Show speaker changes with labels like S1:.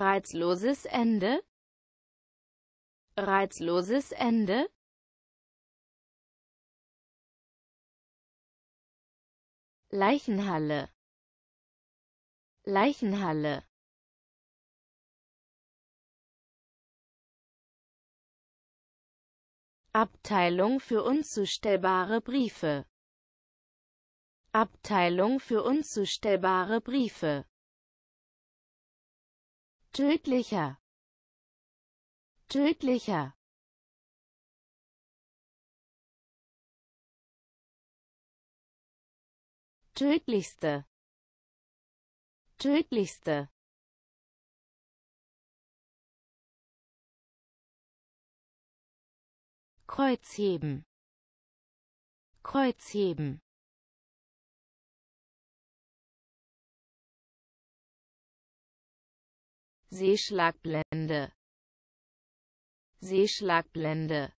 S1: reizloses Ende reizloses Ende Leichenhalle Leichenhalle Abteilung für unzustellbare Briefe
S2: Abteilung für unzustellbare Briefe
S1: tödlicher tödlicher tödlichste tödlichste Kreuzheben Kreuzheben Seeschlagblende Seeschlagblende